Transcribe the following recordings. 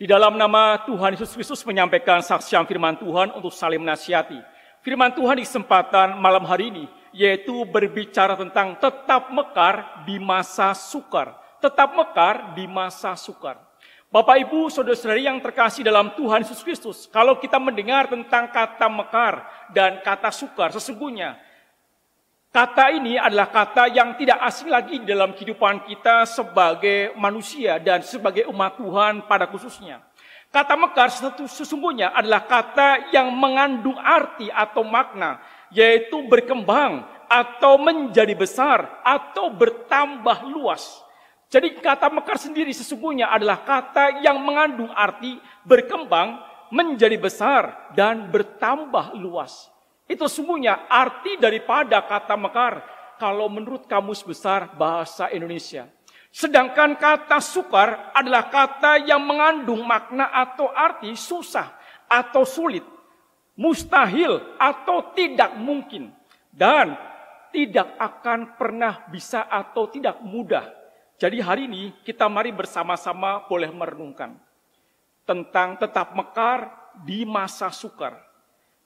Di dalam nama Tuhan Yesus Kristus menyampaikan saksian firman Tuhan untuk saling menasihati. Firman Tuhan di kesempatan malam hari ini yaitu berbicara tentang tetap mekar di masa sukar. Tetap mekar di masa sukar. Bapak Ibu, saudara-saudari yang terkasih dalam Tuhan Yesus Kristus, kalau kita mendengar tentang kata mekar dan kata sukar, sesungguhnya Kata ini adalah kata yang tidak asing lagi dalam kehidupan kita sebagai manusia dan sebagai umat Tuhan pada khususnya. Kata mekar sesungguhnya adalah kata yang mengandung arti atau makna, yaitu berkembang atau menjadi besar atau bertambah luas. Jadi kata mekar sendiri sesungguhnya adalah kata yang mengandung arti berkembang, menjadi besar dan bertambah luas. Itu semuanya arti daripada kata mekar kalau menurut kamus besar bahasa Indonesia. Sedangkan kata sukar adalah kata yang mengandung makna atau arti susah atau sulit, mustahil atau tidak mungkin, dan tidak akan pernah bisa atau tidak mudah. Jadi hari ini kita mari bersama-sama boleh merenungkan tentang tetap mekar di masa sukar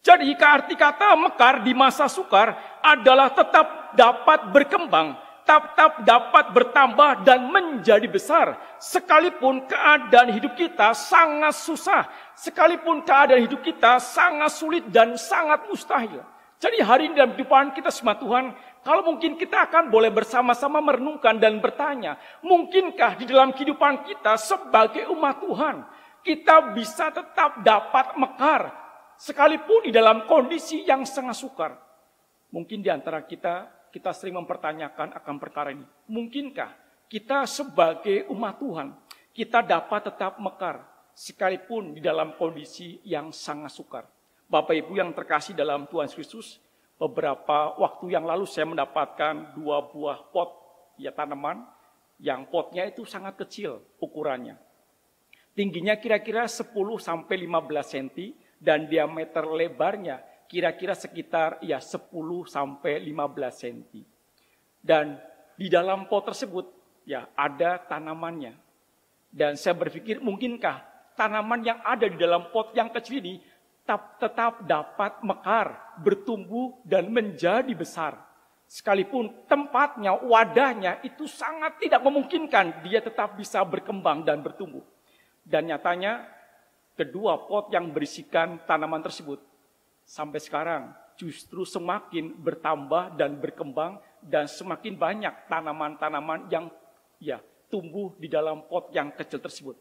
jadi arti kata mekar di masa sukar adalah tetap dapat berkembang, tetap dapat bertambah dan menjadi besar. Sekalipun keadaan hidup kita sangat susah, sekalipun keadaan hidup kita sangat sulit dan sangat mustahil. Jadi hari ini dalam kehidupan kita semua Tuhan, kalau mungkin kita akan boleh bersama-sama merenungkan dan bertanya, mungkinkah di dalam kehidupan kita sebagai umat Tuhan, kita bisa tetap dapat mekar, sekalipun di dalam kondisi yang sangat sukar. Mungkin di antara kita, kita sering mempertanyakan akan perkara ini. Mungkinkah kita sebagai umat Tuhan, kita dapat tetap mekar sekalipun di dalam kondisi yang sangat sukar. Bapak Ibu yang terkasih dalam Tuhan Yesus, beberapa waktu yang lalu saya mendapatkan dua buah pot ya tanaman yang potnya itu sangat kecil ukurannya. Tingginya kira-kira 10 sampai 15 cm dan diameter lebarnya kira-kira sekitar ya 10 sampai 15 cm. Dan di dalam pot tersebut ya ada tanamannya. Dan saya berpikir mungkinkah tanaman yang ada di dalam pot yang kecil ini tetap, tetap dapat mekar, bertumbuh dan menjadi besar. Sekalipun tempatnya, wadahnya itu sangat tidak memungkinkan dia tetap bisa berkembang dan bertumbuh. Dan nyatanya kedua pot yang berisikan tanaman tersebut. Sampai sekarang justru semakin bertambah dan berkembang dan semakin banyak tanaman-tanaman yang ya tumbuh di dalam pot yang kecil tersebut.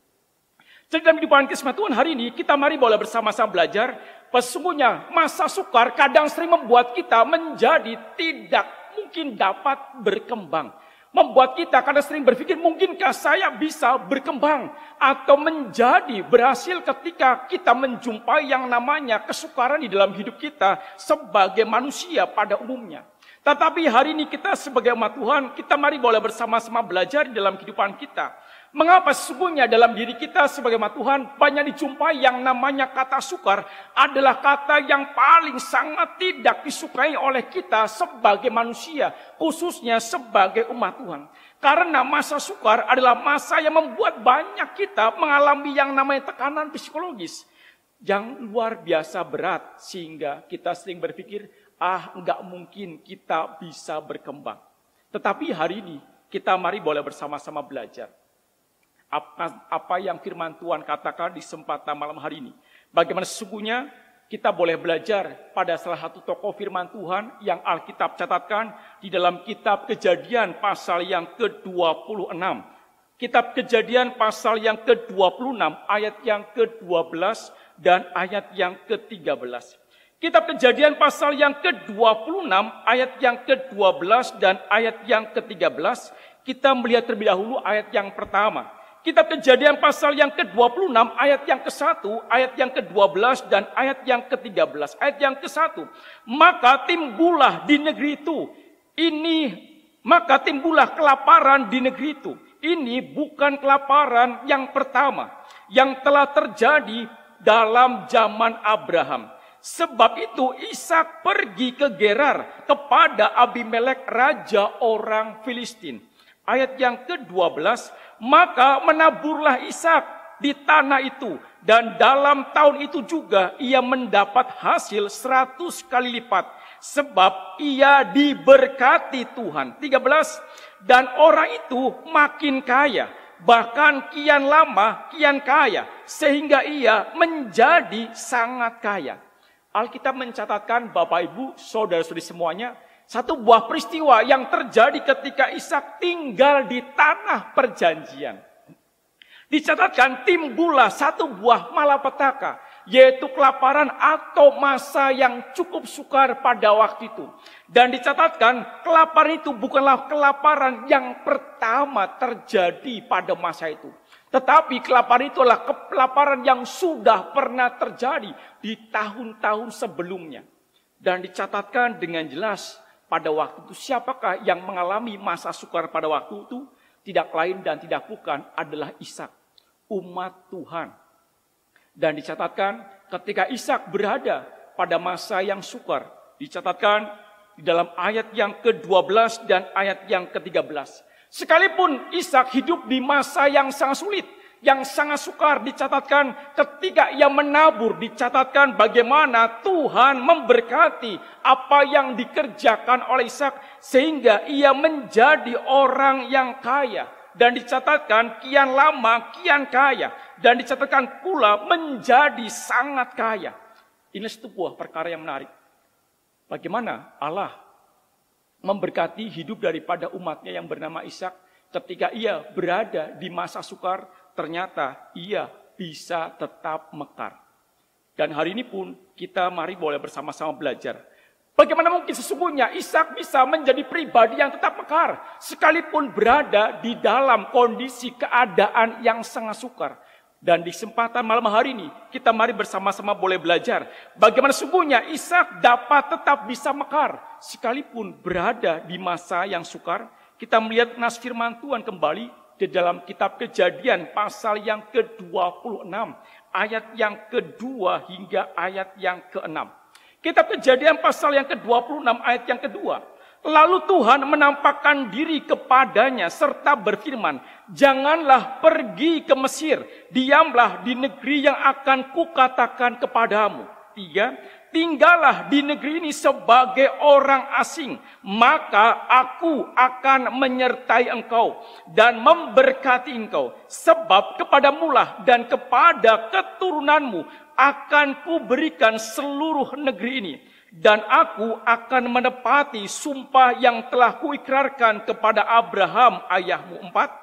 Jadi dalam kehidupan kesempatan Tuhan hari ini kita mari boleh bersama-sama belajar sesungguhnya masa sukar kadang sering membuat kita menjadi tidak mungkin dapat berkembang membuat kita karena sering berpikir mungkinkah saya bisa berkembang atau menjadi berhasil ketika kita menjumpai yang namanya kesukaran di dalam hidup kita sebagai manusia pada umumnya. Tetapi hari ini kita sebagai umat Tuhan, kita mari boleh bersama-sama belajar di dalam kehidupan kita. Mengapa sesungguhnya dalam diri kita sebagai umat Tuhan banyak dijumpai yang namanya kata sukar adalah kata yang paling sangat tidak disukai oleh kita sebagai manusia, khususnya sebagai umat Tuhan. Karena masa sukar adalah masa yang membuat banyak kita mengalami yang namanya tekanan psikologis yang luar biasa berat sehingga kita sering berpikir, ah nggak mungkin kita bisa berkembang. Tetapi hari ini kita mari boleh bersama-sama belajar apa, apa yang firman Tuhan katakan di sempatan malam hari ini. Bagaimana sesungguhnya kita boleh belajar pada salah satu tokoh firman Tuhan yang Alkitab catatkan di dalam kitab kejadian pasal yang ke-26. Kitab kejadian pasal yang ke-26 ayat yang ke-12 dan ayat yang ke-13. Kitab kejadian pasal yang ke-26 ayat yang ke-12 dan ayat yang ke-13 kita melihat terlebih dahulu ayat yang pertama Kitab Kejadian pasal yang ke-26 ayat yang ke-1, ayat yang ke-12 dan ayat yang ke-13. Ayat yang ke-1, maka timbulah di negeri itu ini maka timbulah kelaparan di negeri itu. Ini bukan kelaparan yang pertama yang telah terjadi dalam zaman Abraham. Sebab itu Ishak pergi ke Gerar kepada Abimelek raja orang Filistin. Ayat yang ke-12, maka menaburlah Ishak di tanah itu dan dalam tahun itu juga ia mendapat hasil seratus kali lipat sebab ia diberkati Tuhan. 13 dan orang itu makin kaya bahkan kian lama kian kaya sehingga ia menjadi sangat kaya. Alkitab mencatatkan Bapak Ibu, saudara-saudari semuanya, satu buah peristiwa yang terjadi ketika Ishak tinggal di tanah perjanjian. Dicatatkan timbullah satu buah malapetaka, yaitu kelaparan atau masa yang cukup sukar pada waktu itu. Dan dicatatkan kelaparan itu bukanlah kelaparan yang pertama terjadi pada masa itu. Tetapi kelaparan itu adalah kelaparan yang sudah pernah terjadi di tahun-tahun sebelumnya. Dan dicatatkan dengan jelas pada waktu itu. Siapakah yang mengalami masa sukar pada waktu itu? Tidak lain dan tidak bukan adalah Ishak, umat Tuhan. Dan dicatatkan ketika Ishak berada pada masa yang sukar, dicatatkan di dalam ayat yang ke-12 dan ayat yang ke-13. Sekalipun Ishak hidup di masa yang sangat sulit, yang sangat sukar dicatatkan ketika ia menabur dicatatkan bagaimana Tuhan memberkati apa yang dikerjakan oleh Ishak sehingga ia menjadi orang yang kaya dan dicatatkan kian lama kian kaya dan dicatatkan pula menjadi sangat kaya. Ini sebuah perkara yang menarik. Bagaimana Allah memberkati hidup daripada umatnya yang bernama Ishak ketika ia berada di masa sukar ternyata ia bisa tetap mekar. Dan hari ini pun kita mari boleh bersama-sama belajar. Bagaimana mungkin sesungguhnya Ishak bisa menjadi pribadi yang tetap mekar sekalipun berada di dalam kondisi keadaan yang sangat sukar. Dan di kesempatan malam hari ini, kita mari bersama-sama boleh belajar bagaimana sesungguhnya Ishak dapat tetap bisa mekar sekalipun berada di masa yang sukar. Kita melihat nas firman Tuhan kembali di dalam kitab kejadian pasal yang ke-26 ayat yang kedua hingga ayat yang keenam. Kitab kejadian pasal yang ke-26 ayat yang kedua. Lalu Tuhan menampakkan diri kepadanya serta berfirman, Janganlah pergi ke Mesir, diamlah di negeri yang akan kukatakan kepadamu. Tiga, tinggallah di negeri ini sebagai orang asing, maka aku akan menyertai engkau dan memberkati engkau, sebab kepada mulah dan kepada keturunanmu akan kuberikan seluruh negeri ini. Dan aku akan menepati sumpah yang telah kuikrarkan kepada Abraham ayahmu empat.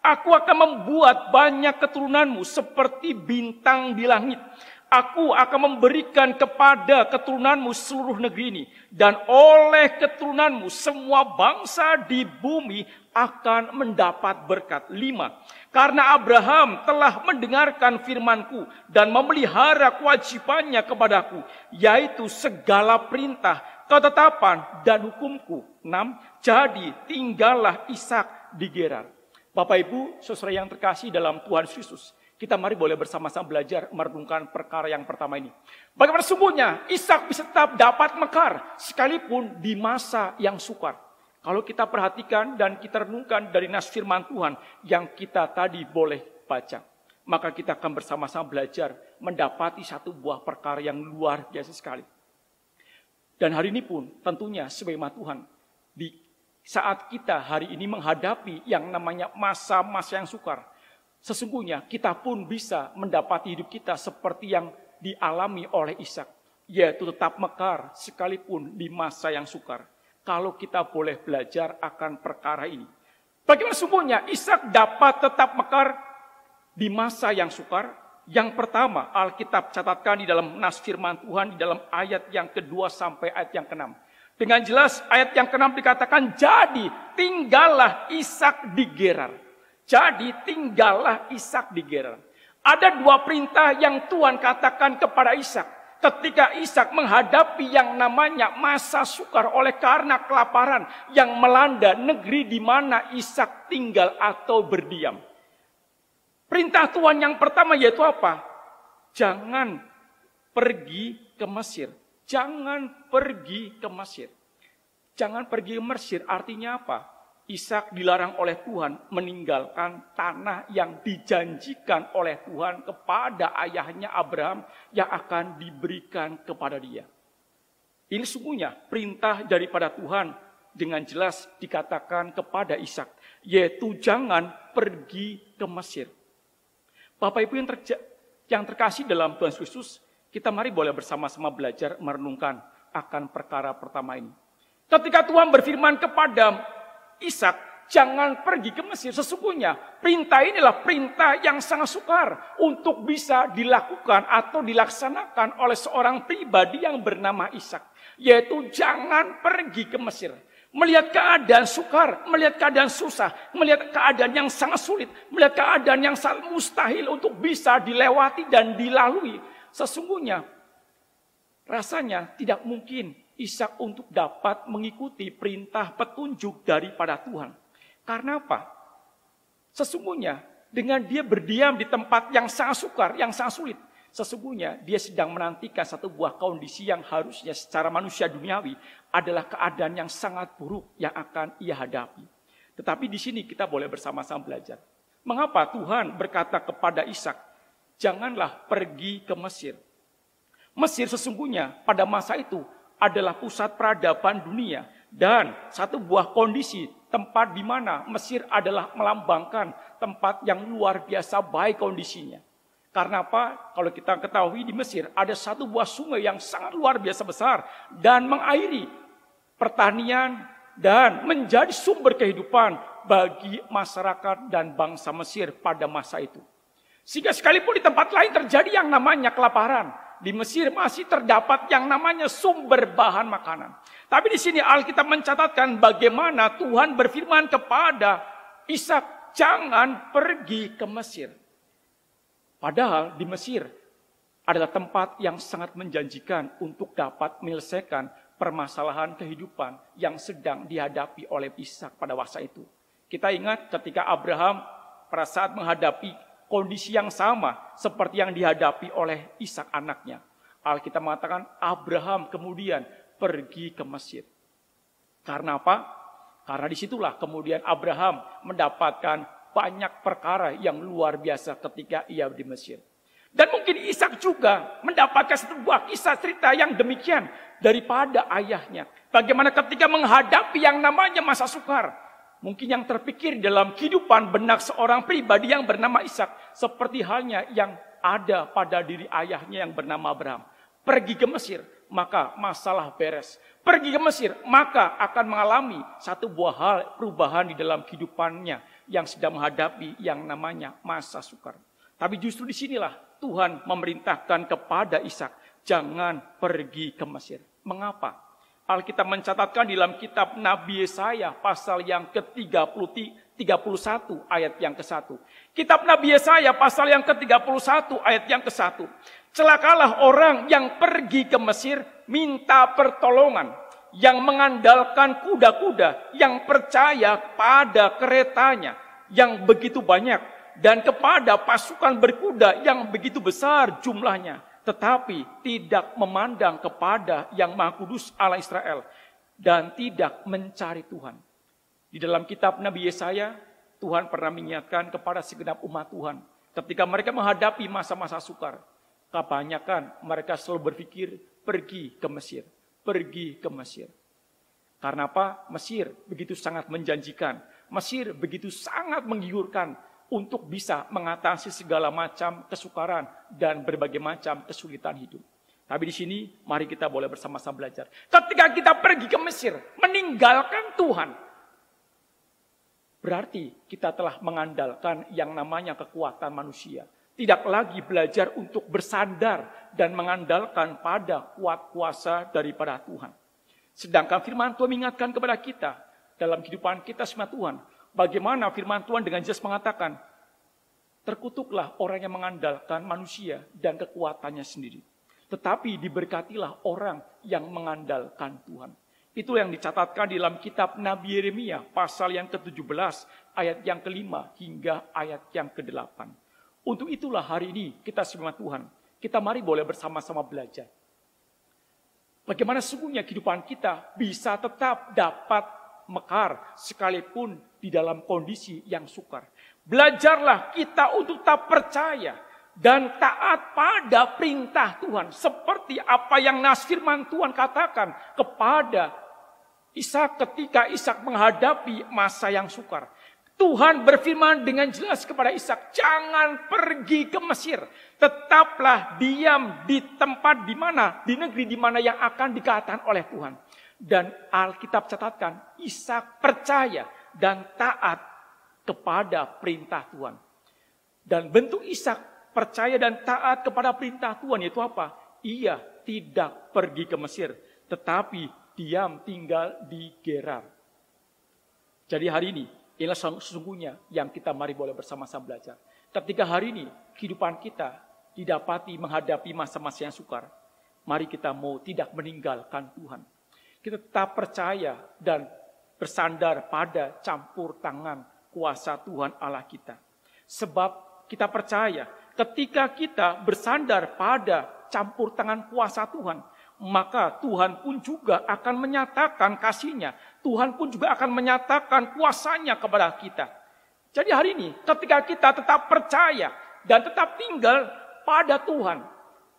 Aku akan membuat banyak keturunanmu seperti bintang di langit Aku akan memberikan kepada keturunanmu seluruh negeri ini. Dan oleh keturunanmu semua bangsa di bumi akan mendapat berkat. Lima, karena Abraham telah mendengarkan firmanku dan memelihara kewajibannya kepadaku. Yaitu segala perintah, ketetapan, dan hukumku. Enam, jadi tinggallah Ishak di Gerar. Bapak Ibu, sesuai yang terkasih dalam Tuhan Yesus. Kita mari boleh bersama-sama belajar merenungkan perkara yang pertama ini. Bagaimana sungguhnya Ishak bisa tetap dapat mekar sekalipun di masa yang sukar. Kalau kita perhatikan dan kita renungkan dari nas firman Tuhan yang kita tadi boleh baca. Maka kita akan bersama-sama belajar mendapati satu buah perkara yang luar biasa sekali. Dan hari ini pun tentunya sebagaimana Tuhan di saat kita hari ini menghadapi yang namanya masa-masa yang sukar. Sesungguhnya kita pun bisa mendapati hidup kita seperti yang dialami oleh Ishak, yaitu tetap mekar sekalipun di masa yang sukar. Kalau kita boleh belajar akan perkara ini. Bagaimana sungguhnya Ishak dapat tetap mekar di masa yang sukar? Yang pertama, Alkitab catatkan di dalam nas firman Tuhan di dalam ayat yang kedua sampai ayat yang keenam. Dengan jelas ayat yang keenam dikatakan, jadi tinggallah Ishak di Gerar. Jadi tinggallah Ishak di Gerar. Ada dua perintah yang Tuhan katakan kepada Ishak. Ketika Ishak menghadapi yang namanya masa sukar oleh karena kelaparan yang melanda negeri di mana Ishak tinggal atau berdiam. Perintah Tuhan yang pertama yaitu apa? Jangan pergi ke Mesir. Jangan pergi ke Mesir. Jangan pergi ke Mesir artinya apa? Ishak dilarang oleh Tuhan meninggalkan tanah yang dijanjikan oleh Tuhan kepada ayahnya Abraham yang akan diberikan kepada dia. Ini sungguhnya perintah daripada Tuhan dengan jelas dikatakan kepada Ishak, yaitu jangan pergi ke Mesir. Bapak Ibu yang, terja, yang terkasih dalam Tuhan Yesus, kita mari boleh bersama-sama belajar merenungkan akan perkara pertama ini. Ketika Tuhan berfirman kepada Ishak, jangan pergi ke Mesir. Sesungguhnya perintah inilah perintah yang sangat sukar untuk bisa dilakukan atau dilaksanakan oleh seorang pribadi yang bernama Ishak. Yaitu jangan pergi ke Mesir melihat keadaan sukar, melihat keadaan susah, melihat keadaan yang sangat sulit, melihat keadaan yang sangat mustahil untuk bisa dilewati dan dilalui. Sesungguhnya rasanya tidak mungkin Ishak untuk dapat mengikuti perintah petunjuk daripada Tuhan. Karena apa? Sesungguhnya dengan dia berdiam di tempat yang sangat sukar, yang sangat sulit. Sesungguhnya dia sedang menantikan satu buah kondisi yang harusnya secara manusia duniawi adalah keadaan yang sangat buruk yang akan ia hadapi. Tetapi di sini kita boleh bersama-sama belajar. Mengapa Tuhan berkata kepada Ishak, janganlah pergi ke Mesir. Mesir sesungguhnya pada masa itu adalah pusat peradaban dunia dan satu buah kondisi tempat di mana Mesir adalah melambangkan tempat yang luar biasa baik kondisinya. Karena apa? Kalau kita ketahui di Mesir ada satu buah sungai yang sangat luar biasa besar dan mengairi pertanian dan menjadi sumber kehidupan bagi masyarakat dan bangsa Mesir pada masa itu. Sehingga sekalipun di tempat lain terjadi yang namanya kelaparan, di Mesir masih terdapat yang namanya sumber bahan makanan. Tapi di sini Alkitab mencatatkan bagaimana Tuhan berfirman kepada Ishak, jangan pergi ke Mesir. Padahal di Mesir adalah tempat yang sangat menjanjikan untuk dapat menyelesaikan permasalahan kehidupan yang sedang dihadapi oleh Ishak pada masa itu. Kita ingat ketika Abraham pada saat menghadapi kondisi yang sama seperti yang dihadapi oleh Ishak anaknya. Alkitab mengatakan Abraham kemudian pergi ke Mesir. Karena apa? Karena disitulah kemudian Abraham mendapatkan banyak perkara yang luar biasa ketika ia di Mesir. Dan mungkin Ishak juga mendapatkan sebuah kisah cerita yang demikian daripada ayahnya. Bagaimana ketika menghadapi yang namanya masa sukar. Mungkin yang terpikir dalam kehidupan benak seorang pribadi yang bernama Ishak seperti halnya yang ada pada diri ayahnya yang bernama Abraham. Pergi ke Mesir, maka masalah beres. Pergi ke Mesir, maka akan mengalami satu buah hal perubahan di dalam kehidupannya yang sedang menghadapi yang namanya masa sukar. Tapi justru disinilah Tuhan memerintahkan kepada Ishak, jangan pergi ke Mesir. Mengapa? Alkitab mencatatkan di dalam kitab Nabi Yesaya pasal yang ke-31 ayat yang ke-1. Kitab Nabi Yesaya pasal yang ke-31 ayat yang ke-1. Celakalah orang yang pergi ke Mesir minta pertolongan, yang mengandalkan kuda-kuda, yang percaya pada keretanya yang begitu banyak dan kepada pasukan berkuda yang begitu besar jumlahnya tetapi tidak memandang kepada yang Maha Kudus Allah Israel dan tidak mencari Tuhan. Di dalam kitab Nabi Yesaya, Tuhan pernah mengingatkan kepada segenap umat Tuhan ketika mereka menghadapi masa-masa sukar. Kebanyakan mereka selalu berpikir pergi ke Mesir, pergi ke Mesir. Karena apa? Mesir begitu sangat menjanjikan, Mesir begitu sangat menggiurkan, untuk bisa mengatasi segala macam kesukaran dan berbagai macam kesulitan hidup. Tapi di sini mari kita boleh bersama-sama belajar. Ketika kita pergi ke Mesir, meninggalkan Tuhan. Berarti kita telah mengandalkan yang namanya kekuatan manusia. Tidak lagi belajar untuk bersandar dan mengandalkan pada kuat kuasa daripada Tuhan. Sedangkan firman Tuhan mengingatkan kepada kita dalam kehidupan kita semua Tuhan Bagaimana firman Tuhan dengan jelas mengatakan, terkutuklah orang yang mengandalkan manusia dan kekuatannya sendiri. Tetapi diberkatilah orang yang mengandalkan Tuhan. Itu yang dicatatkan di dalam kitab Nabi Yeremia pasal yang ke-17 ayat yang kelima hingga ayat yang ke-8. Untuk itulah hari ini kita semua Tuhan. Kita mari boleh bersama-sama belajar. Bagaimana sungguhnya kehidupan kita bisa tetap dapat mekar sekalipun di dalam kondisi yang sukar. Belajarlah kita untuk tak percaya dan taat pada perintah Tuhan. Seperti apa yang Nasirman Tuhan katakan kepada Ishak ketika Ishak menghadapi masa yang sukar. Tuhan berfirman dengan jelas kepada Ishak, jangan pergi ke Mesir. Tetaplah diam di tempat di mana, di negeri di mana yang akan dikatakan oleh Tuhan. Dan Alkitab catatkan, Ishak percaya dan taat kepada perintah Tuhan. Dan bentuk Ishak percaya dan taat kepada perintah Tuhan yaitu apa? Ia tidak pergi ke Mesir, tetapi diam tinggal di Gerar. Jadi hari ini inilah sesungguhnya yang kita mari boleh bersama-sama belajar. Ketika hari ini kehidupan kita didapati menghadapi masa-masa yang sukar, mari kita mau tidak meninggalkan Tuhan. Kita tetap percaya dan bersandar pada campur tangan kuasa Tuhan Allah kita. Sebab kita percaya ketika kita bersandar pada campur tangan kuasa Tuhan, maka Tuhan pun juga akan menyatakan kasihnya. Tuhan pun juga akan menyatakan kuasanya kepada kita. Jadi hari ini ketika kita tetap percaya dan tetap tinggal pada Tuhan,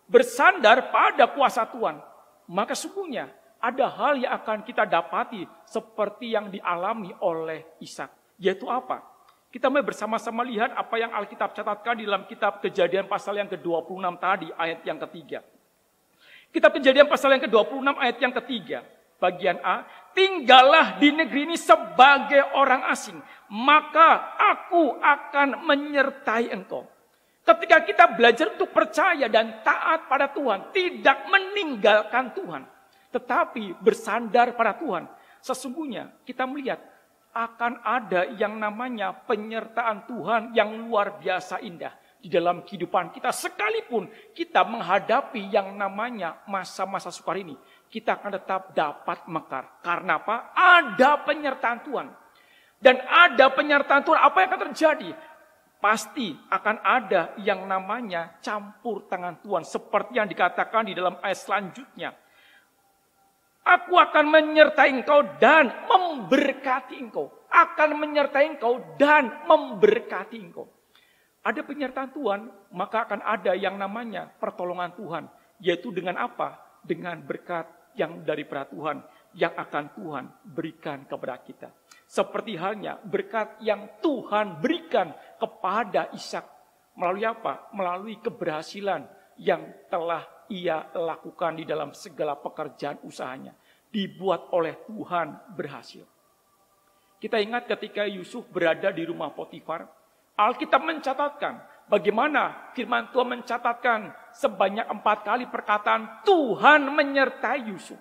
bersandar pada kuasa Tuhan, maka sungguhnya ada hal yang akan kita dapati seperti yang dialami oleh Ishak. Yaitu apa? Kita mau bersama-sama lihat apa yang Alkitab catatkan di dalam kitab kejadian pasal yang ke-26 tadi, ayat yang ketiga. Kitab kejadian pasal yang ke-26 ayat yang ketiga. Bagian A, tinggallah di negeri ini sebagai orang asing, maka aku akan menyertai engkau. Ketika kita belajar untuk percaya dan taat pada Tuhan, tidak meninggalkan Tuhan, tetapi bersandar pada Tuhan. Sesungguhnya kita melihat akan ada yang namanya penyertaan Tuhan yang luar biasa indah di dalam kehidupan kita. Sekalipun kita menghadapi yang namanya masa-masa sukar ini, kita akan tetap dapat mekar. Karena apa? Ada penyertaan Tuhan. Dan ada penyertaan Tuhan, apa yang akan terjadi? Pasti akan ada yang namanya campur tangan Tuhan. Seperti yang dikatakan di dalam ayat selanjutnya Aku akan menyertai engkau dan memberkati engkau. Akan menyertai engkau dan memberkati engkau. Ada penyertaan Tuhan, maka akan ada yang namanya pertolongan Tuhan. Yaitu dengan apa? Dengan berkat yang dari Tuhan yang akan Tuhan berikan kepada kita. Seperti halnya berkat yang Tuhan berikan kepada Ishak melalui apa? Melalui keberhasilan yang telah ia lakukan di dalam segala pekerjaan usahanya dibuat oleh Tuhan berhasil. Kita ingat ketika Yusuf berada di rumah Potifar, Alkitab mencatatkan bagaimana firman Tuhan mencatatkan sebanyak empat kali perkataan Tuhan menyertai Yusuf.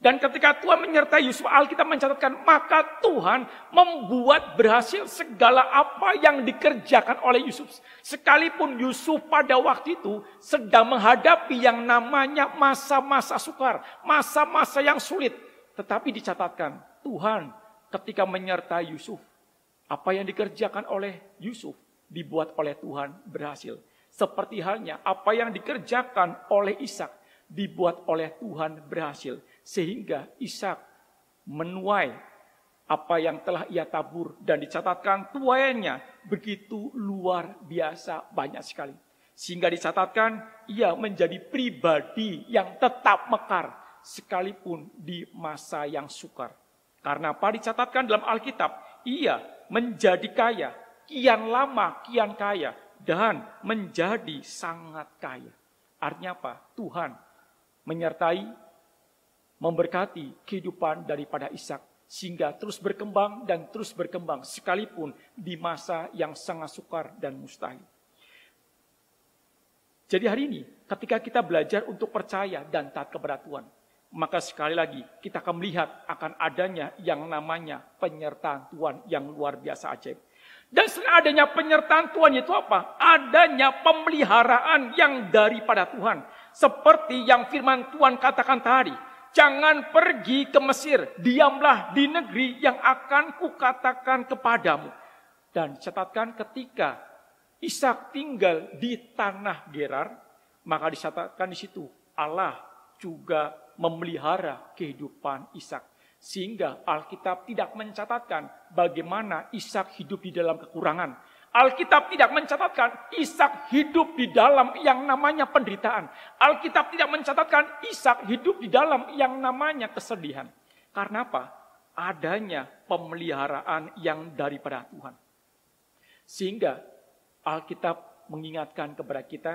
Dan ketika Tuhan menyertai Yusuf, Alkitab mencatatkan, maka Tuhan membuat berhasil segala apa yang dikerjakan oleh Yusuf. Sekalipun Yusuf pada waktu itu sedang menghadapi yang namanya masa-masa sukar, masa-masa yang sulit. Tetapi dicatatkan, Tuhan ketika menyertai Yusuf, apa yang dikerjakan oleh Yusuf dibuat oleh Tuhan berhasil. Seperti halnya apa yang dikerjakan oleh Ishak dibuat oleh Tuhan berhasil. Sehingga Ishak menuai apa yang telah ia tabur dan dicatatkan tuainya begitu luar biasa banyak sekali. Sehingga dicatatkan ia menjadi pribadi yang tetap mekar sekalipun di masa yang sukar. Karena apa dicatatkan dalam Alkitab, ia menjadi kaya, kian lama kian kaya, dan menjadi sangat kaya. Artinya apa? Tuhan menyertai, memberkati kehidupan daripada Ishak sehingga terus berkembang dan terus berkembang sekalipun di masa yang sangat sukar dan mustahil. Jadi hari ini ketika kita belajar untuk percaya dan taat kepada Tuhan, maka sekali lagi kita akan melihat akan adanya yang namanya penyertaan Tuhan yang luar biasa ajaib. Dan adanya penyertaan Tuhan itu apa? Adanya pemeliharaan yang daripada Tuhan seperti yang firman Tuhan katakan tadi. Jangan pergi ke Mesir. Diamlah di negeri yang akan kukatakan kepadamu. Dan catatkan ketika Ishak tinggal di tanah Gerar. Maka disatakan di situ. Allah juga memelihara kehidupan Ishak. Sehingga Alkitab tidak mencatatkan bagaimana Ishak hidup di dalam kekurangan Alkitab tidak mencatatkan Ishak hidup di dalam yang namanya penderitaan. Alkitab tidak mencatatkan Ishak hidup di dalam yang namanya kesedihan. Karena apa? Adanya pemeliharaan yang daripada Tuhan. Sehingga Alkitab mengingatkan kepada kita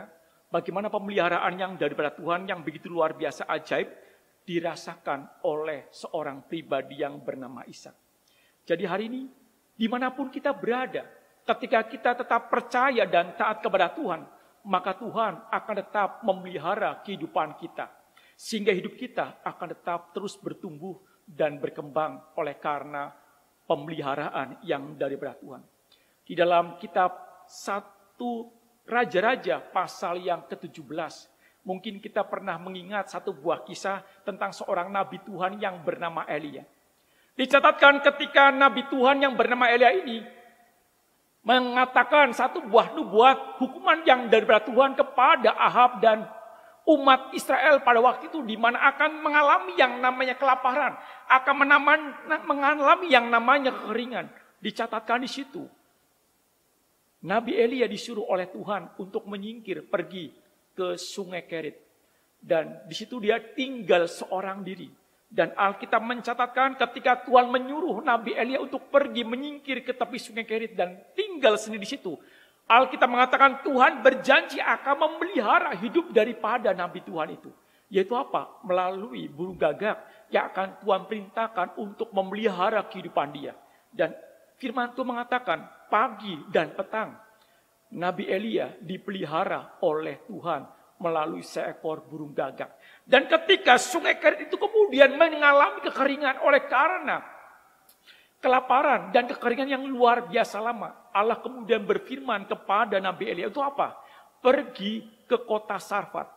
bagaimana pemeliharaan yang daripada Tuhan yang begitu luar biasa ajaib dirasakan oleh seorang pribadi yang bernama Ishak. Jadi hari ini dimanapun kita berada, Ketika kita tetap percaya dan taat kepada Tuhan, maka Tuhan akan tetap memelihara kehidupan kita. Sehingga hidup kita akan tetap terus bertumbuh dan berkembang oleh karena pemeliharaan yang dari berat Tuhan. Di dalam kitab satu Raja-Raja pasal yang ke-17, mungkin kita pernah mengingat satu buah kisah tentang seorang nabi Tuhan yang bernama Elia. Dicatatkan ketika nabi Tuhan yang bernama Elia ini mengatakan satu buah nubuat hukuman yang dari Tuhan kepada Ahab dan umat Israel pada waktu itu di mana akan mengalami yang namanya kelaparan, akan menaman, mengalami yang namanya kekeringan. Dicatatkan di situ. Nabi Elia disuruh oleh Tuhan untuk menyingkir pergi ke sungai Kerit. Dan di situ dia tinggal seorang diri. Dan Alkitab mencatatkan ketika Tuhan menyuruh Nabi Elia untuk pergi menyingkir ke tepi sungai Kerit dan tinggal sendiri di situ. Alkitab mengatakan Tuhan berjanji akan memelihara hidup daripada nabi Tuhan itu. Yaitu apa? Melalui burung gagak yang akan Tuhan perintahkan untuk memelihara kehidupan dia. Dan firman Tuhan mengatakan pagi dan petang Nabi Elia dipelihara oleh Tuhan melalui seekor burung gagak. Dan ketika sungai Kerit itu kemudian mengalami kekeringan oleh karena kelaparan dan kekeringan yang luar biasa lama. Allah kemudian berfirman kepada Nabi Elia itu apa? Pergi ke kota Sarfat.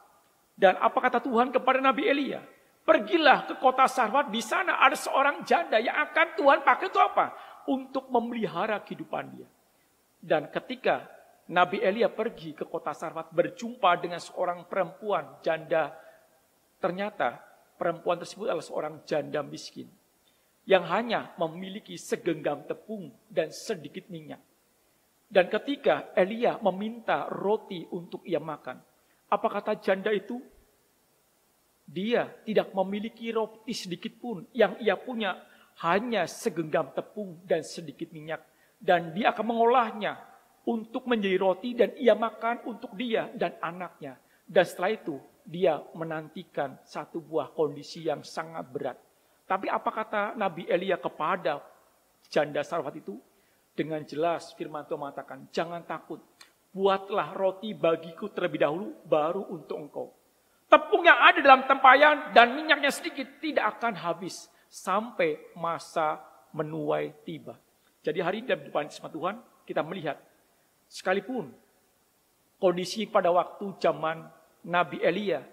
Dan apa kata Tuhan kepada Nabi Elia? Pergilah ke kota Sarfat, di sana ada seorang janda yang akan Tuhan pakai itu apa? Untuk memelihara kehidupan dia. Dan ketika Nabi Elia pergi ke kota Sarfat berjumpa dengan seorang perempuan janda. Ternyata perempuan tersebut adalah seorang janda miskin yang hanya memiliki segenggam tepung dan sedikit minyak. Dan ketika Elia meminta roti untuk ia makan, apa kata janda itu? Dia tidak memiliki roti sedikit pun yang ia punya hanya segenggam tepung dan sedikit minyak dan dia akan mengolahnya untuk menjadi roti dan ia makan untuk dia dan anaknya. Dan setelah itu dia menantikan satu buah kondisi yang sangat berat. Tapi apa kata Nabi Elia kepada janda Sarwat itu? Dengan jelas firman Tuhan mengatakan, jangan takut. Buatlah roti bagiku terlebih dahulu, baru untuk engkau. Tepung yang ada dalam tempayan dan minyaknya sedikit tidak akan habis. Sampai masa menuai tiba. Jadi hari ini dalam kehidupan Tuhan, kita melihat. Sekalipun kondisi pada waktu zaman Nabi Elia.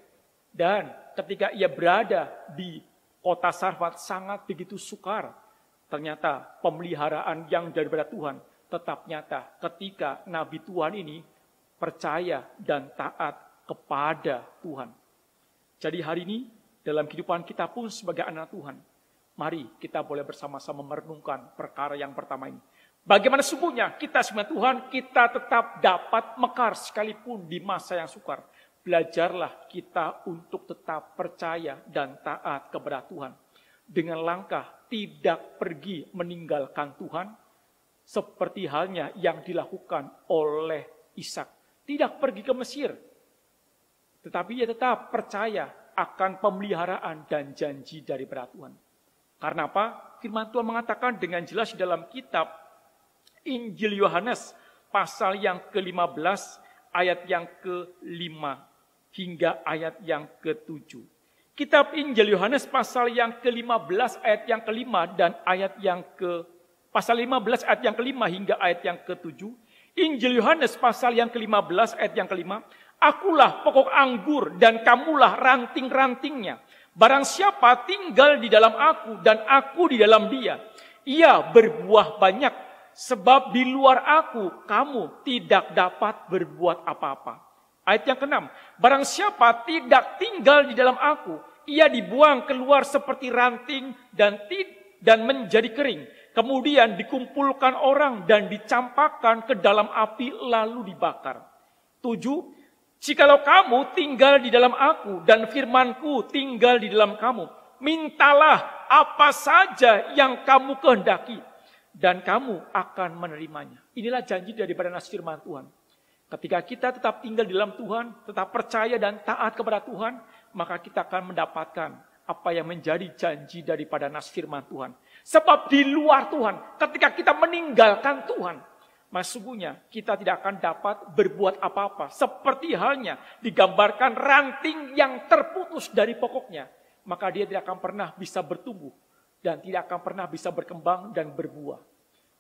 Dan ketika ia berada di kota Sarfat sangat begitu sukar Ternyata pemeliharaan yang daripada Tuhan tetap nyata ketika Nabi Tuhan ini percaya dan taat kepada Tuhan. Jadi hari ini dalam kehidupan kita pun sebagai anak Tuhan, mari kita boleh bersama-sama merenungkan perkara yang pertama ini. Bagaimana sungguhnya kita sebagai Tuhan, kita tetap dapat mekar sekalipun di masa yang sukar. Belajarlah kita untuk tetap percaya dan taat kepada Tuhan dengan langkah tidak pergi meninggalkan Tuhan, seperti halnya yang dilakukan oleh Ishak. Tidak pergi ke Mesir, tetapi ia tetap percaya akan pemeliharaan dan janji dari Tuhan. Karena apa? Firman Tuhan mengatakan dengan jelas dalam kitab Injil Yohanes pasal yang ke-15 ayat yang ke-5 hingga ayat yang ke-7. Kitab Injil Yohanes pasal yang ke-15 ayat yang kelima dan ayat yang ke pasal 15 ayat yang kelima hingga ayat yang ketujuh. Injil Yohanes pasal yang ke-15 ayat yang kelima. Akulah pokok anggur dan kamulah ranting-rantingnya. Barang siapa tinggal di dalam aku dan aku di dalam dia. Ia berbuah banyak sebab di luar aku kamu tidak dapat berbuat apa-apa. Ayat yang keenam, barang siapa tidak tinggal di dalam aku, ia dibuang keluar seperti ranting dan dan menjadi kering. Kemudian dikumpulkan orang dan dicampakkan ke dalam api lalu dibakar. Tujuh, jikalau kamu tinggal di dalam aku dan firmanku tinggal di dalam kamu, mintalah apa saja yang kamu kehendaki dan kamu akan menerimanya. Inilah janji daripada nas firman Tuhan. Ketika kita tetap tinggal di dalam Tuhan, tetap percaya dan taat kepada Tuhan, maka kita akan mendapatkan apa yang menjadi janji daripada nas firman Tuhan. Sebab di luar Tuhan, ketika kita meninggalkan Tuhan, masukunya kita tidak akan dapat berbuat apa-apa. Seperti halnya digambarkan ranting yang terputus dari pokoknya. Maka dia tidak akan pernah bisa bertumbuh. Dan tidak akan pernah bisa berkembang dan berbuah.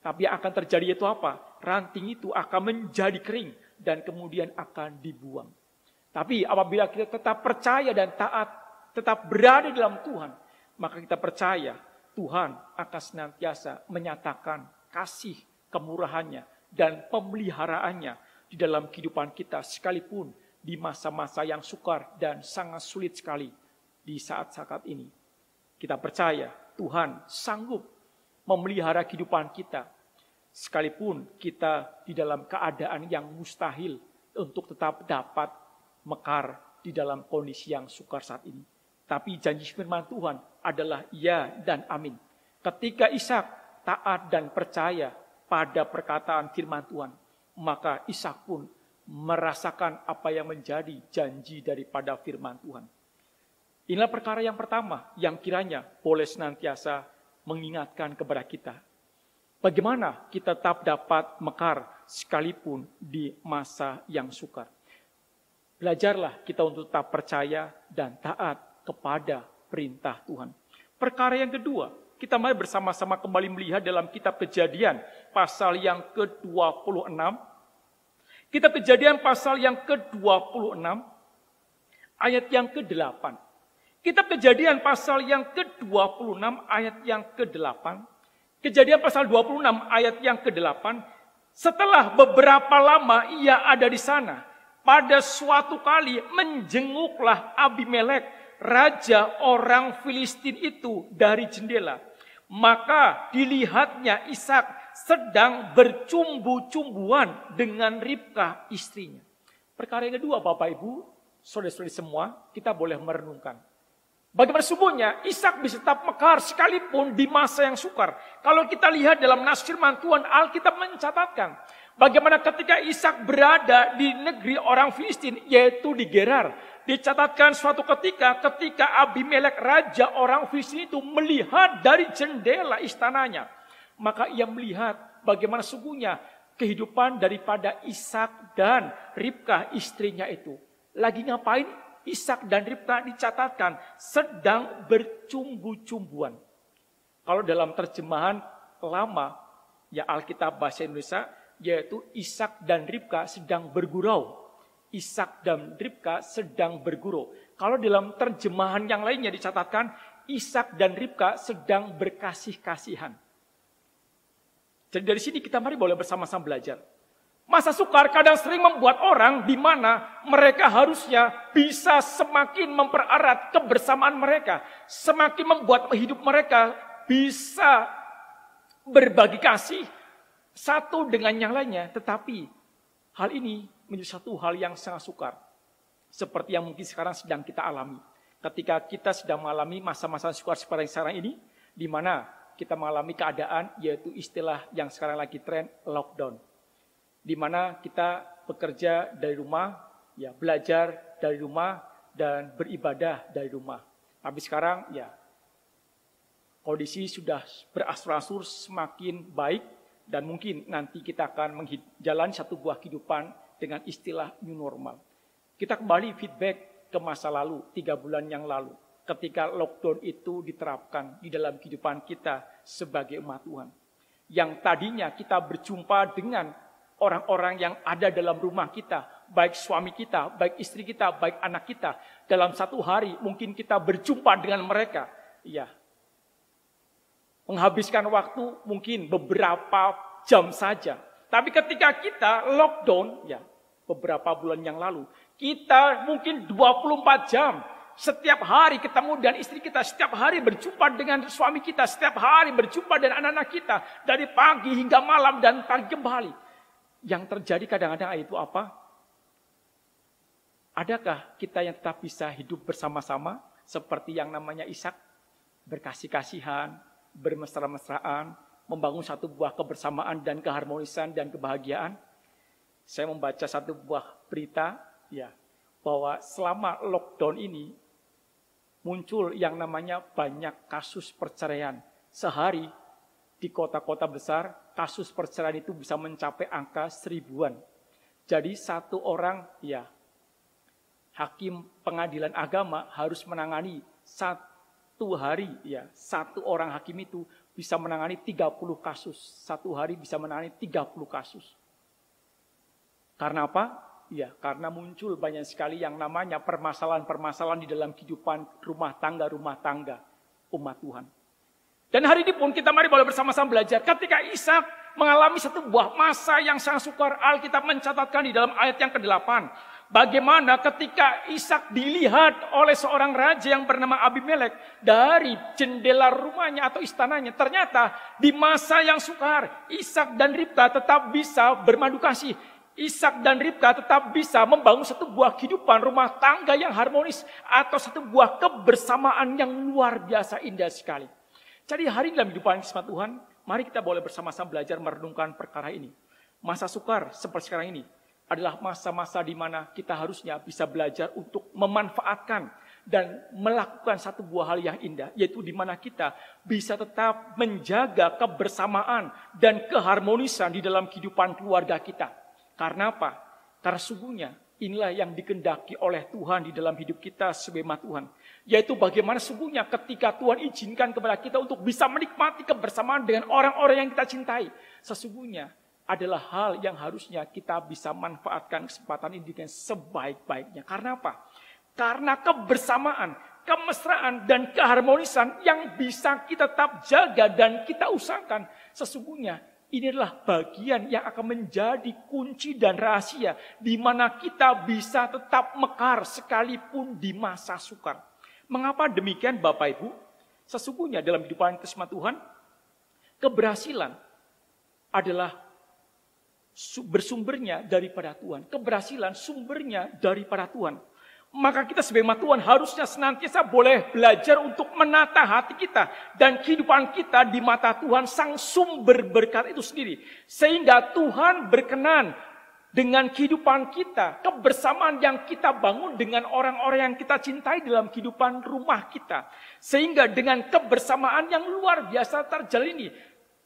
Tapi yang akan terjadi itu apa? Ranting itu akan menjadi kering dan kemudian akan dibuang. Tapi apabila kita tetap percaya dan taat, tetap berada dalam Tuhan, maka kita percaya Tuhan akan senantiasa menyatakan kasih kemurahannya dan pemeliharaannya di dalam kehidupan kita sekalipun di masa-masa yang sukar dan sangat sulit sekali di saat-saat ini. Kita percaya Tuhan sanggup memelihara kehidupan kita Sekalipun kita di dalam keadaan yang mustahil untuk tetap dapat mekar di dalam kondisi yang sukar saat ini. Tapi janji firman Tuhan adalah ya dan amin. Ketika Ishak taat dan percaya pada perkataan firman Tuhan, maka Ishak pun merasakan apa yang menjadi janji daripada firman Tuhan. Inilah perkara yang pertama yang kiranya boleh senantiasa mengingatkan kepada kita Bagaimana kita tetap dapat mekar sekalipun di masa yang sukar. Belajarlah kita untuk tetap percaya dan taat kepada perintah Tuhan. Perkara yang kedua, kita mari bersama-sama kembali melihat dalam kitab kejadian pasal yang ke-26. Kitab kejadian pasal yang ke-26, ayat yang ke-8. Kitab kejadian pasal yang ke-26, ayat yang ke-8. Kejadian pasal 26 ayat yang ke-8, setelah beberapa lama ia ada di sana, pada suatu kali menjenguklah Abimelek, raja orang Filistin itu dari jendela. Maka dilihatnya Ishak sedang bercumbu-cumbuan dengan Ribka istrinya. Perkara yang kedua Bapak Ibu, saudara-saudari semua, kita boleh merenungkan. Bagaimana sungguhnya Ishak bisa tetap mekar sekalipun di masa yang sukar. Kalau kita lihat dalam nas firman Tuhan Alkitab mencatatkan bagaimana ketika Ishak berada di negeri orang Filistin yaitu di Gerar. Dicatatkan suatu ketika ketika Abimelek raja orang Filistin itu melihat dari jendela istananya. Maka ia melihat bagaimana sungguhnya kehidupan daripada Ishak dan Ribkah istrinya itu. Lagi ngapain Ishak dan Ribka dicatatkan sedang bercumbu-cumbuan. Kalau dalam terjemahan lama, ya Alkitab Bahasa Indonesia, yaitu Ishak dan Ribka sedang bergurau. Ishak dan Ribka sedang bergurau. Kalau dalam terjemahan yang lainnya dicatatkan, Ishak dan Ribka sedang berkasih-kasihan. Jadi dari sini kita mari boleh bersama-sama belajar. Masa sukar kadang sering membuat orang di mana mereka harusnya bisa semakin mempererat kebersamaan mereka. Semakin membuat hidup mereka bisa berbagi kasih satu dengan yang lainnya. Tetapi hal ini menjadi satu hal yang sangat sukar. Seperti yang mungkin sekarang sedang kita alami. Ketika kita sedang mengalami masa-masa sukar seperti sekarang ini, di mana kita mengalami keadaan yaitu istilah yang sekarang lagi tren lockdown di mana kita bekerja dari rumah, ya belajar dari rumah dan beribadah dari rumah. Tapi sekarang ya kondisi sudah berasur-asur semakin baik dan mungkin nanti kita akan menjalani satu buah kehidupan dengan istilah new normal. Kita kembali feedback ke masa lalu, tiga bulan yang lalu ketika lockdown itu diterapkan di dalam kehidupan kita sebagai umat Tuhan. Yang tadinya kita berjumpa dengan orang-orang yang ada dalam rumah kita, baik suami kita, baik istri kita, baik anak kita. Dalam satu hari mungkin kita berjumpa dengan mereka. Ya. Menghabiskan waktu mungkin beberapa jam saja. Tapi ketika kita lockdown, ya beberapa bulan yang lalu, kita mungkin 24 jam setiap hari ketemu dengan istri kita, setiap hari berjumpa dengan suami kita, setiap hari berjumpa dengan anak-anak kita, dari pagi hingga malam dan pagi kembali yang terjadi kadang-kadang itu apa? Adakah kita yang tetap bisa hidup bersama-sama seperti yang namanya Ishak? Berkasih-kasihan, bermesra-mesraan, membangun satu buah kebersamaan dan keharmonisan dan kebahagiaan. Saya membaca satu buah berita ya bahwa selama lockdown ini muncul yang namanya banyak kasus perceraian. Sehari di kota-kota besar, kasus perceraian itu bisa mencapai angka seribuan. Jadi satu orang, ya, hakim pengadilan agama harus menangani satu hari, ya, satu orang hakim itu bisa menangani 30 kasus. Satu hari bisa menangani 30 kasus. Karena apa? Ya, karena muncul banyak sekali yang namanya permasalahan-permasalahan di dalam kehidupan rumah tangga-rumah tangga umat Tuhan. Dan hari ini pun kita mari boleh bersama-sama belajar. Ketika Isa mengalami satu buah masa yang sangat sukar, Alkitab mencatatkan di dalam ayat yang ke-8. Bagaimana ketika Ishak dilihat oleh seorang raja yang bernama Abimelek dari jendela rumahnya atau istananya. Ternyata di masa yang sukar, Ishak dan Ribka tetap bisa bermadu kasih. Ishak dan Ribka tetap bisa membangun satu buah kehidupan rumah tangga yang harmonis atau satu buah kebersamaan yang luar biasa indah sekali. Jadi hari dalam kehidupan sifat Tuhan, mari kita boleh bersama-sama belajar merenungkan perkara ini. Masa sukar seperti sekarang ini adalah masa-masa di mana kita harusnya bisa belajar untuk memanfaatkan dan melakukan satu buah hal yang indah, yaitu di mana kita bisa tetap menjaga kebersamaan dan keharmonisan di dalam kehidupan keluarga kita. Karena apa? Karena sungguhnya Inilah yang dikendaki oleh Tuhan di dalam hidup kita sebema Tuhan. Yaitu bagaimana sungguhnya ketika Tuhan izinkan kepada kita untuk bisa menikmati kebersamaan dengan orang-orang yang kita cintai. Sesungguhnya adalah hal yang harusnya kita bisa manfaatkan kesempatan ini dengan sebaik-baiknya. Karena apa? Karena kebersamaan, kemesraan, dan keharmonisan yang bisa kita tetap jaga dan kita usahakan. Sesungguhnya Inilah bagian yang akan menjadi kunci dan rahasia di mana kita bisa tetap mekar sekalipun di masa sukar. Mengapa demikian Bapak Ibu? Sesungguhnya dalam kehidupan kesempatan Tuhan, keberhasilan adalah bersumbernya daripada Tuhan. Keberhasilan sumbernya daripada Tuhan. Maka kita sebagai matuan harusnya senantiasa boleh belajar untuk menata hati kita dan kehidupan kita di mata Tuhan sang sumber berkat itu sendiri. Sehingga Tuhan berkenan dengan kehidupan kita, kebersamaan yang kita bangun dengan orang-orang yang kita cintai dalam kehidupan rumah kita. Sehingga dengan kebersamaan yang luar biasa terjalin ini,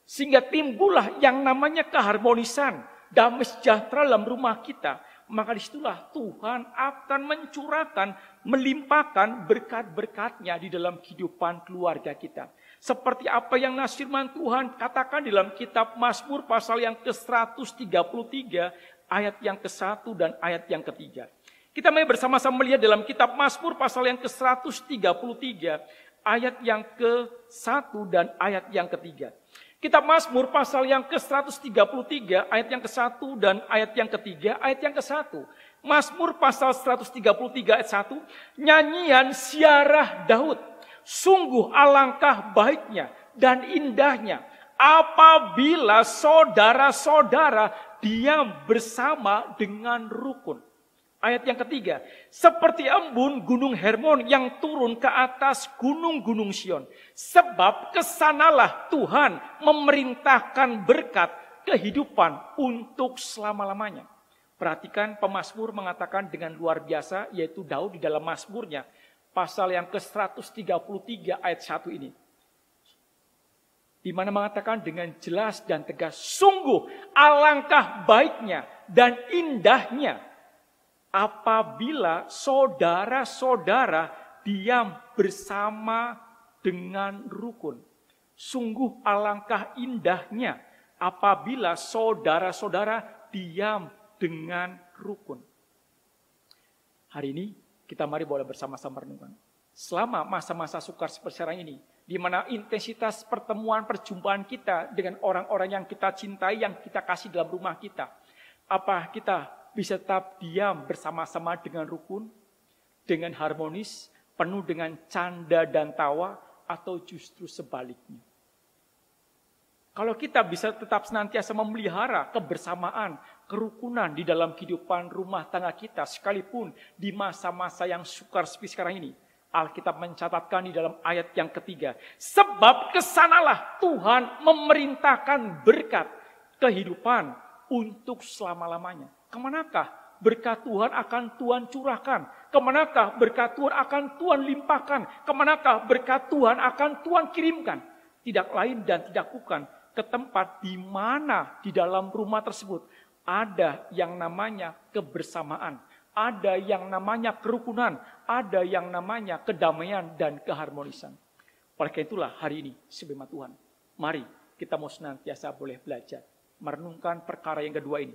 sehingga timbullah yang namanya keharmonisan, damai sejahtera dalam rumah kita maka disitulah Tuhan akan mencurahkan, melimpahkan berkat-berkatnya di dalam kehidupan keluarga kita. Seperti apa yang nasirman Tuhan katakan dalam kitab Mazmur pasal yang ke-133 ayat yang ke-1 dan ayat yang ke-3. Kita mari bersama-sama melihat dalam kitab Mazmur pasal yang ke-133 ayat yang ke-1 dan ayat yang ketiga. Kitab Mazmur pasal yang ke-133 ayat yang ke-1 dan ayat yang ketiga, ayat yang ke-1. Mazmur pasal 133 ayat 1, nyanyian siarah Daud. Sungguh alangkah baiknya dan indahnya apabila saudara-saudara diam bersama dengan rukun. Ayat yang ketiga, seperti embun gunung Hermon yang turun ke atas gunung-gunung Sion. Sebab kesanalah Tuhan memerintahkan berkat kehidupan untuk selama-lamanya. Perhatikan pemazmur mengatakan dengan luar biasa yaitu Daud di dalam mazmurnya. Pasal yang ke-133 ayat 1 ini. Di mana mengatakan dengan jelas dan tegas, sungguh alangkah baiknya dan indahnya apabila saudara-saudara diam bersama dengan rukun. Sungguh alangkah indahnya apabila saudara-saudara diam dengan rukun. Hari ini kita mari boleh bersama-sama merenungkan Selama masa-masa sukar seperti sekarang ini, di mana intensitas pertemuan perjumpaan kita dengan orang-orang yang kita cintai, yang kita kasih dalam rumah kita. Apa kita bisa tetap diam bersama-sama dengan rukun, dengan harmonis, penuh dengan canda dan tawa, atau justru sebaliknya. Kalau kita bisa tetap senantiasa memelihara kebersamaan, kerukunan di dalam kehidupan rumah tangga kita, sekalipun di masa-masa yang sukar seperti sekarang ini, Alkitab mencatatkan di dalam ayat yang ketiga. Sebab kesanalah Tuhan memerintahkan berkat kehidupan untuk selama-lamanya. Kemanakah berkat Tuhan akan Tuhan curahkan? Kemanakah berkat Tuhan akan Tuhan limpahkan? Kemanakah berkat Tuhan akan Tuhan kirimkan? Tidak lain dan tidak bukan ke tempat di mana di dalam rumah tersebut ada yang namanya kebersamaan, ada yang namanya kerukunan, ada yang namanya kedamaian dan keharmonisan. Oleh karena itulah hari ini sebelum Tuhan, mari kita mau senantiasa boleh belajar merenungkan perkara yang kedua ini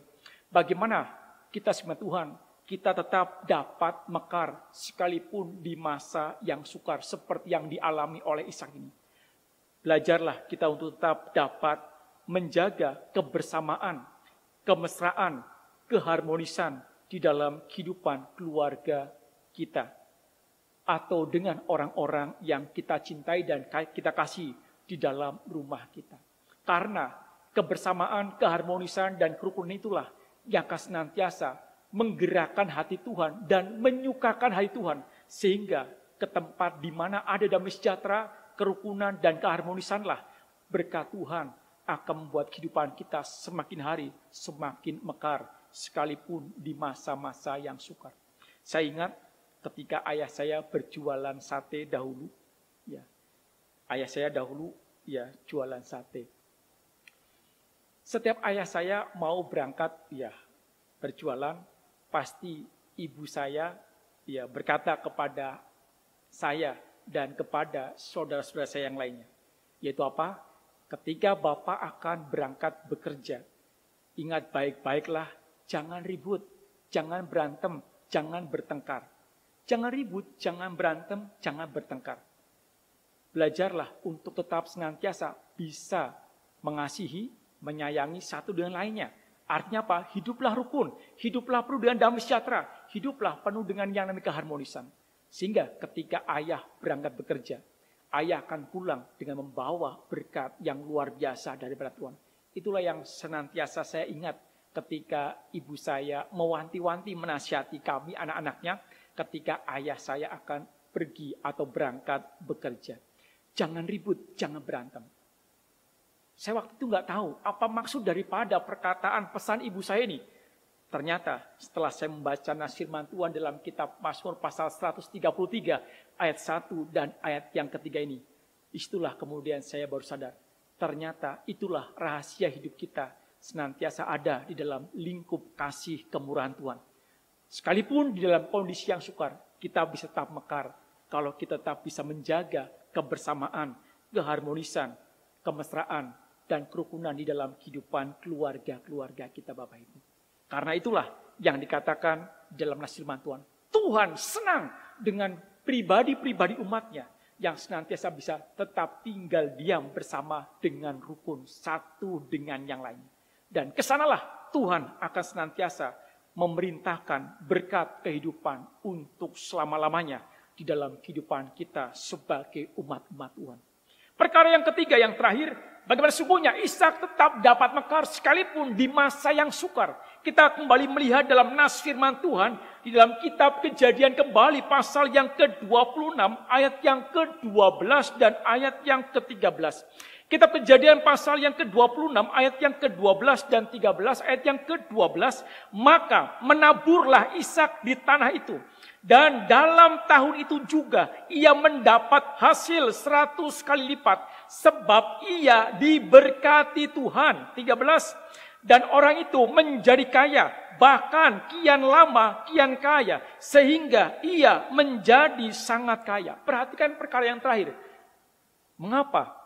Bagaimana kita sama Tuhan, kita tetap dapat mekar sekalipun di masa yang sukar seperti yang dialami oleh Ishak ini. Belajarlah kita untuk tetap dapat menjaga kebersamaan, kemesraan, keharmonisan di dalam kehidupan keluarga kita. Atau dengan orang-orang yang kita cintai dan kita kasih di dalam rumah kita. Karena kebersamaan, keharmonisan, dan kerukunan itulah yang akan senantiasa menggerakkan hati Tuhan dan menyukakan hati Tuhan sehingga ke tempat di mana ada damai sejahtera, kerukunan dan keharmonisanlah berkat Tuhan akan membuat kehidupan kita semakin hari semakin mekar sekalipun di masa-masa yang sukar. Saya ingat ketika ayah saya berjualan sate dahulu, ya. Ayah saya dahulu ya jualan sate. Setiap ayah saya mau berangkat ya berjualan, pasti ibu saya ya berkata kepada saya dan kepada saudara-saudara saya yang lainnya. Yaitu apa? Ketika Bapak akan berangkat bekerja, ingat baik-baiklah, jangan ribut, jangan berantem, jangan bertengkar. Jangan ribut, jangan berantem, jangan bertengkar. Belajarlah untuk tetap senantiasa bisa mengasihi, menyayangi satu dengan lainnya. Artinya apa? Hiduplah rukun, hiduplah penuh dengan damai sejahtera, hiduplah penuh dengan yang namanya keharmonisan. Sehingga ketika ayah berangkat bekerja, ayah akan pulang dengan membawa berkat yang luar biasa dari Tuhan. Itulah yang senantiasa saya ingat ketika ibu saya mewanti-wanti menasihati kami anak-anaknya ketika ayah saya akan pergi atau berangkat bekerja. Jangan ribut, jangan berantem. Saya waktu itu nggak tahu apa maksud daripada perkataan pesan ibu saya ini. Ternyata setelah saya membaca Nasir Mantuan dalam kitab Mazmur pasal 133 ayat 1 dan ayat yang ketiga ini. Itulah kemudian saya baru sadar. Ternyata itulah rahasia hidup kita senantiasa ada di dalam lingkup kasih kemurahan Tuhan. Sekalipun di dalam kondisi yang sukar, kita bisa tetap mekar kalau kita tetap bisa menjaga kebersamaan, keharmonisan, kemesraan, dan kerukunan di dalam kehidupan keluarga-keluarga kita Bapak Ibu. Karena itulah yang dikatakan dalam nasi Tuhan. Tuhan senang dengan pribadi-pribadi umatnya yang senantiasa bisa tetap tinggal diam bersama dengan rukun satu dengan yang lain. Dan kesanalah Tuhan akan senantiasa memerintahkan berkat kehidupan untuk selama-lamanya di dalam kehidupan kita sebagai umat-umat Tuhan. -umat Perkara yang ketiga, yang terakhir, bagaimana sungguhnya Ishak tetap dapat mekar sekalipun di masa yang sukar. Kita kembali melihat dalam nas firman Tuhan, di dalam kitab kejadian kembali pasal yang ke-26, ayat yang ke-12 dan ayat yang ke-13. Kitab kejadian pasal yang ke-26, ayat yang ke-12 dan 13, ayat yang ke-12, maka menaburlah Ishak di tanah itu dan dalam tahun itu juga ia mendapat hasil seratus kali lipat sebab ia diberkati Tuhan. 13 dan orang itu menjadi kaya bahkan kian lama kian kaya sehingga ia menjadi sangat kaya. Perhatikan perkara yang terakhir. Mengapa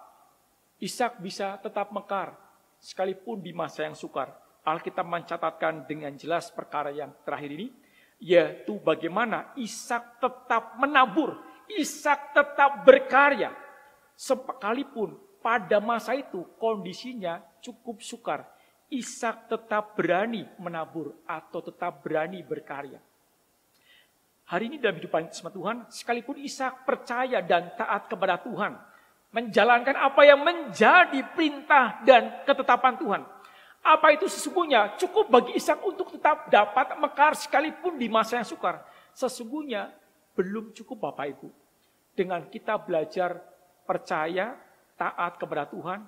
Ishak bisa tetap mekar sekalipun di masa yang sukar? Alkitab mencatatkan dengan jelas perkara yang terakhir ini yaitu bagaimana Ishak tetap menabur, Ishak tetap berkarya. Sekalipun pada masa itu kondisinya cukup sukar. Ishak tetap berani menabur atau tetap berani berkarya. Hari ini dalam hidupan sama Tuhan, sekalipun Ishak percaya dan taat kepada Tuhan, menjalankan apa yang menjadi perintah dan ketetapan Tuhan, apa itu sesungguhnya? Cukup bagi Ishak untuk tetap dapat mekar sekalipun di masa yang sukar. Sesungguhnya belum cukup Bapak Ibu. Dengan kita belajar percaya, taat kepada Tuhan,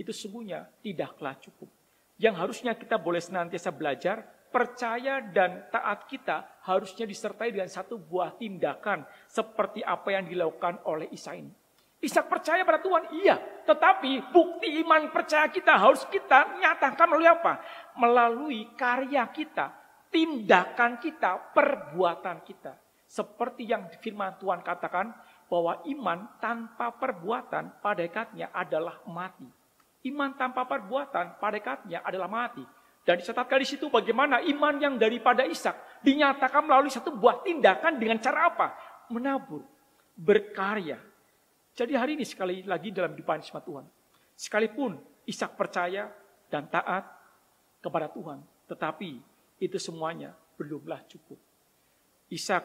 itu sesungguhnya tidaklah cukup. Yang harusnya kita boleh senantiasa belajar, percaya dan taat kita harusnya disertai dengan satu buah tindakan seperti apa yang dilakukan oleh Isa ini. Isak percaya pada Tuhan, iya. Tetapi bukti iman percaya kita harus kita nyatakan melalui apa? Melalui karya kita, tindakan kita, perbuatan kita. Seperti yang firman Tuhan katakan, bahwa iman tanpa perbuatan pada dekatnya adalah mati. Iman tanpa perbuatan pada dekatnya adalah mati. Dan dicatatkan di situ bagaimana iman yang daripada Ishak dinyatakan melalui satu buah tindakan dengan cara apa? Menabur, berkarya, jadi hari ini sekali lagi dalam dipanis hikmat Tuhan. Sekalipun Ishak percaya dan taat kepada Tuhan, tetapi itu semuanya belumlah cukup. Ishak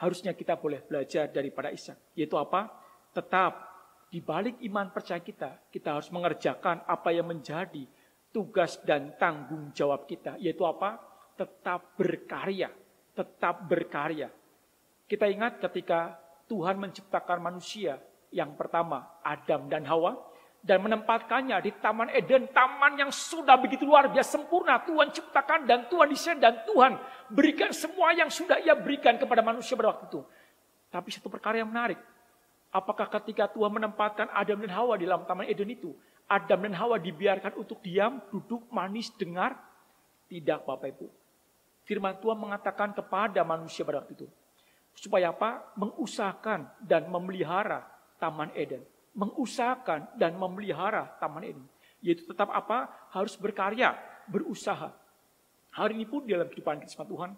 harusnya kita boleh belajar daripada Ishak, yaitu apa? Tetap di balik iman percaya kita, kita harus mengerjakan apa yang menjadi tugas dan tanggung jawab kita, yaitu apa? Tetap berkarya, tetap berkarya. Kita ingat ketika Tuhan menciptakan manusia, yang pertama, Adam dan Hawa. Dan menempatkannya di Taman Eden, taman yang sudah begitu luar biasa sempurna. Tuhan ciptakan dan Tuhan desain dan Tuhan berikan semua yang sudah ia berikan kepada manusia pada waktu itu. Tapi satu perkara yang menarik, apakah ketika Tuhan menempatkan Adam dan Hawa di dalam Taman Eden itu, Adam dan Hawa dibiarkan untuk diam, duduk, manis, dengar? Tidak Bapak Ibu. Firman Tuhan mengatakan kepada manusia pada waktu itu. Supaya apa? Mengusahakan dan memelihara Taman Eden. Mengusahakan dan memelihara Taman Eden. Yaitu tetap apa? Harus berkarya, berusaha. Hari ini pun dalam kehidupan kita sama Tuhan,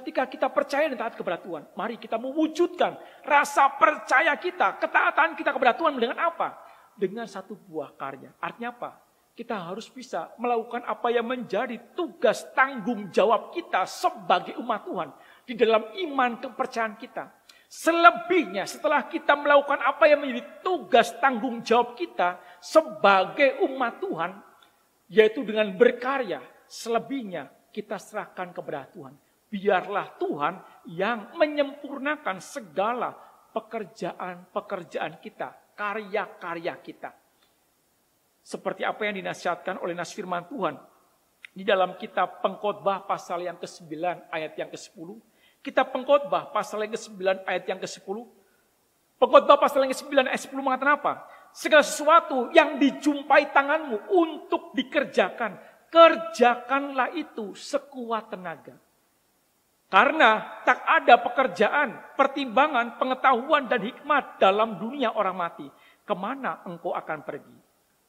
ketika kita percaya dan taat kepada Tuhan, mari kita mewujudkan rasa percaya kita, ketaatan kita kepada Tuhan dengan apa? Dengan satu buah karya. Artinya apa? Kita harus bisa melakukan apa yang menjadi tugas tanggung jawab kita sebagai umat Tuhan di dalam iman kepercayaan kita. Selebihnya setelah kita melakukan apa yang menjadi tugas tanggung jawab kita sebagai umat Tuhan, yaitu dengan berkarya, selebihnya kita serahkan kepada Tuhan. Biarlah Tuhan yang menyempurnakan segala pekerjaan-pekerjaan kita, karya-karya kita. Seperti apa yang dinasihatkan oleh nas firman Tuhan di dalam kitab Pengkhotbah pasal yang ke-9 ayat yang ke-10 kita pengkhotbah pasal yang ke-9 ayat yang ke-10. Pengkhotbah pasal yang ke-9 ayat 10 mengatakan apa? Segala sesuatu yang dijumpai tanganmu untuk dikerjakan, kerjakanlah itu sekuat tenaga. Karena tak ada pekerjaan, pertimbangan, pengetahuan, dan hikmat dalam dunia orang mati. Kemana engkau akan pergi?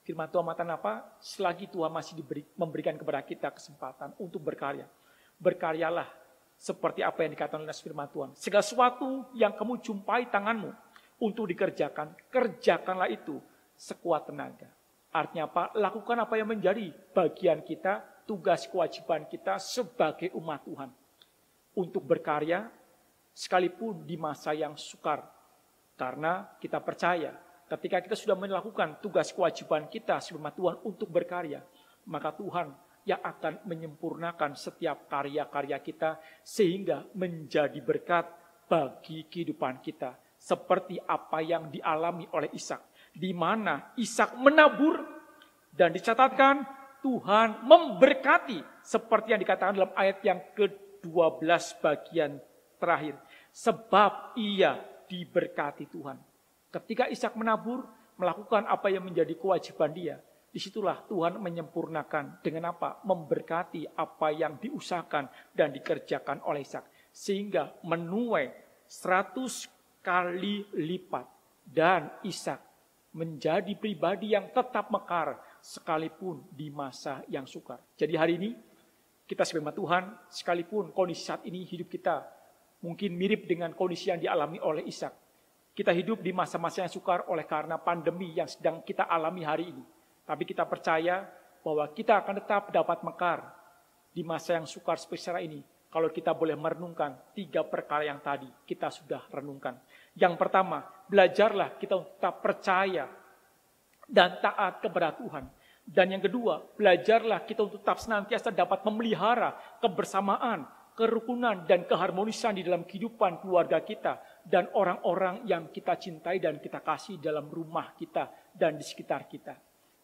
Firman Tuhan matan apa? Selagi Tuhan masih diberi, memberikan kepada kita kesempatan untuk berkarya. Berkaryalah seperti apa yang dikatakan oleh firman Tuhan. Segala sesuatu yang kamu jumpai tanganmu untuk dikerjakan, kerjakanlah itu sekuat tenaga. Artinya apa? Lakukan apa yang menjadi bagian kita, tugas kewajiban kita sebagai umat Tuhan. Untuk berkarya, sekalipun di masa yang sukar. Karena kita percaya, ketika kita sudah melakukan tugas kewajiban kita sebagai umat Tuhan untuk berkarya, maka Tuhan yang akan menyempurnakan setiap karya-karya kita sehingga menjadi berkat bagi kehidupan kita seperti apa yang dialami oleh Ishak di mana Ishak menabur dan dicatatkan Tuhan memberkati seperti yang dikatakan dalam ayat yang ke-12 bagian terakhir sebab ia diberkati Tuhan ketika Ishak menabur melakukan apa yang menjadi kewajiban dia Disitulah Tuhan menyempurnakan dengan apa? Memberkati apa yang diusahakan dan dikerjakan oleh Ishak. Sehingga menuai seratus kali lipat. Dan Ishak menjadi pribadi yang tetap mekar sekalipun di masa yang sukar. Jadi hari ini kita sebagai Tuhan sekalipun kondisi saat ini hidup kita mungkin mirip dengan kondisi yang dialami oleh Ishak. Kita hidup di masa-masa yang sukar oleh karena pandemi yang sedang kita alami hari ini tapi kita percaya bahwa kita akan tetap dapat mekar di masa yang sukar secara ini. Kalau kita boleh merenungkan tiga perkara yang tadi kita sudah renungkan. Yang pertama, belajarlah kita untuk tetap percaya dan taat kepada Tuhan. Dan yang kedua, belajarlah kita untuk tetap senantiasa dapat memelihara kebersamaan, kerukunan, dan keharmonisan di dalam kehidupan keluarga kita dan orang-orang yang kita cintai dan kita kasih dalam rumah kita dan di sekitar kita.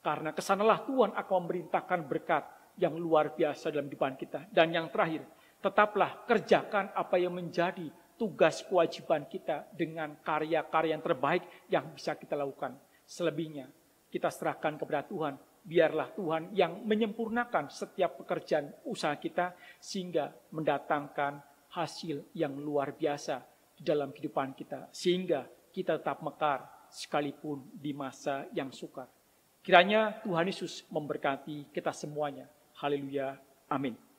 Karena kesanalah Tuhan akan memerintahkan berkat yang luar biasa dalam kehidupan kita. Dan yang terakhir, tetaplah kerjakan apa yang menjadi tugas kewajiban kita dengan karya-karya yang terbaik yang bisa kita lakukan. Selebihnya, kita serahkan kepada Tuhan. Biarlah Tuhan yang menyempurnakan setiap pekerjaan usaha kita sehingga mendatangkan hasil yang luar biasa di dalam kehidupan kita. Sehingga kita tetap mekar sekalipun di masa yang sukar. Kiranya Tuhan Yesus memberkati kita semuanya. Haleluya. Amin.